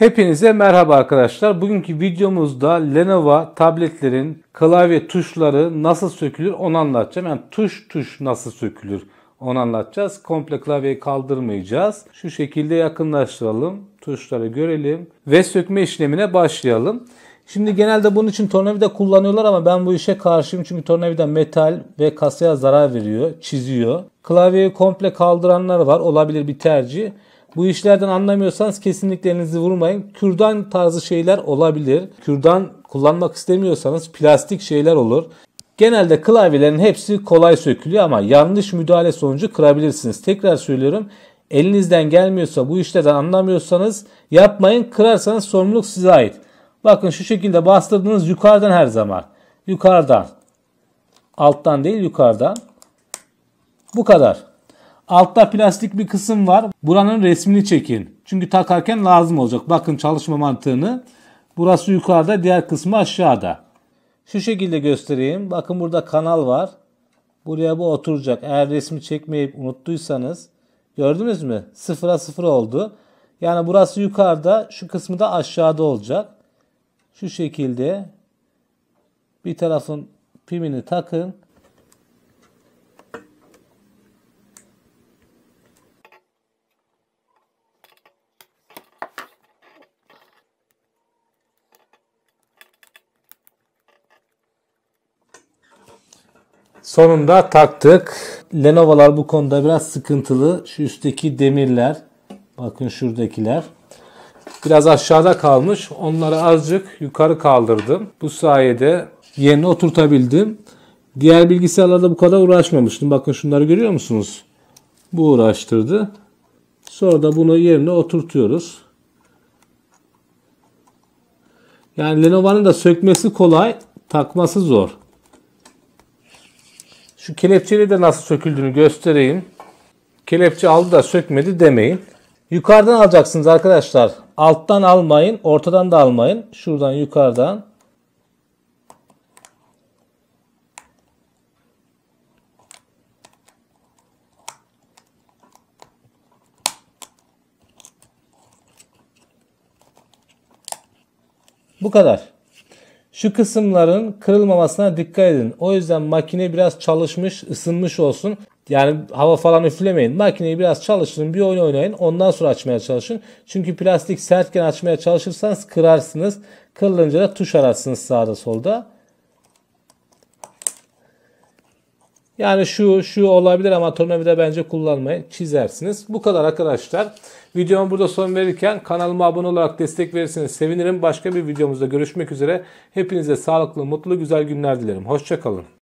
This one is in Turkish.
Hepinize merhaba arkadaşlar. Bugünkü videomuzda Lenovo tabletlerin klavye tuşları nasıl sökülür onu anlatacağım. Yani tuş tuş nasıl sökülür onu anlatacağız. Komple klavyeyi kaldırmayacağız. Şu şekilde yakınlaştıralım. Tuşları görelim ve sökme işlemine başlayalım. Şimdi genelde bunun için tornavida kullanıyorlar ama ben bu işe karşıyım. Çünkü tornavida metal ve kasaya zarar veriyor, çiziyor. Klavyeyi komple kaldıranlar var. Olabilir bir tercih. Bu işlerden anlamıyorsanız kesinlikle elinizi vurmayın. Kürdan tarzı şeyler olabilir. Kürdan kullanmak istemiyorsanız plastik şeyler olur. Genelde klavyelerin hepsi kolay sökülüyor ama yanlış müdahale sonucu kırabilirsiniz. Tekrar söylüyorum elinizden gelmiyorsa bu işlerden anlamıyorsanız yapmayın kırarsanız sorumluluk size ait. Bakın şu şekilde bastırdığınız yukarıdan her zaman. Yukarıdan. Alttan değil yukarıdan. Bu kadar. Altta plastik bir kısım var. Buranın resmini çekin. Çünkü takarken lazım olacak. Bakın çalışma mantığını. Burası yukarıda, diğer kısmı aşağıda. Şu şekilde göstereyim. Bakın burada kanal var. Buraya bu oturacak. Eğer resmi çekmeyip unuttuysanız gördünüz mü? Sıfıra sıfır oldu. Yani burası yukarıda, şu kısmı da aşağıda olacak. Şu şekilde bir tarafın pimini takın. Sonunda taktık. Lenovo'lar bu konuda biraz sıkıntılı. Şu üstteki demirler. Bakın şuradakiler. Biraz aşağıda kalmış. Onları azıcık yukarı kaldırdım. Bu sayede yerine oturtabildim. Diğer bilgisayarlarda bu kadar uğraşmamıştım. Bakın şunları görüyor musunuz? Bu uğraştırdı. Sonra da bunu yerine oturtuyoruz. Yani Lenovo'nun da sökmesi kolay, takması zor. Şu kelepçeyle de nasıl söküldüğünü göstereyim. Kelepçe aldı da sökmedi demeyin. Yukarıdan alacaksınız arkadaşlar. Alttan almayın, ortadan da almayın. Şuradan yukarıdan. Bu kadar. Şu kısımların kırılmamasına dikkat edin. O yüzden makine biraz çalışmış, ısınmış olsun. Yani hava falan üflemeyin. Makineyi biraz çalıştırın, bir oyun oynayın. Ondan sonra açmaya çalışın. Çünkü plastik sertken açmaya çalışırsanız kırarsınız. Kırılınca da tuş ararsınız sağda solda. Yani şu şu olabilir ama tornavida bence kullanmayın. Çizersiniz. Bu kadar arkadaşlar. Videomu burada son verirken kanalıma abone olarak destek verirseniz sevinirim. Başka bir videomuzda görüşmek üzere. Hepinize sağlıklı, mutlu, güzel günler dilerim. Hoşçakalın.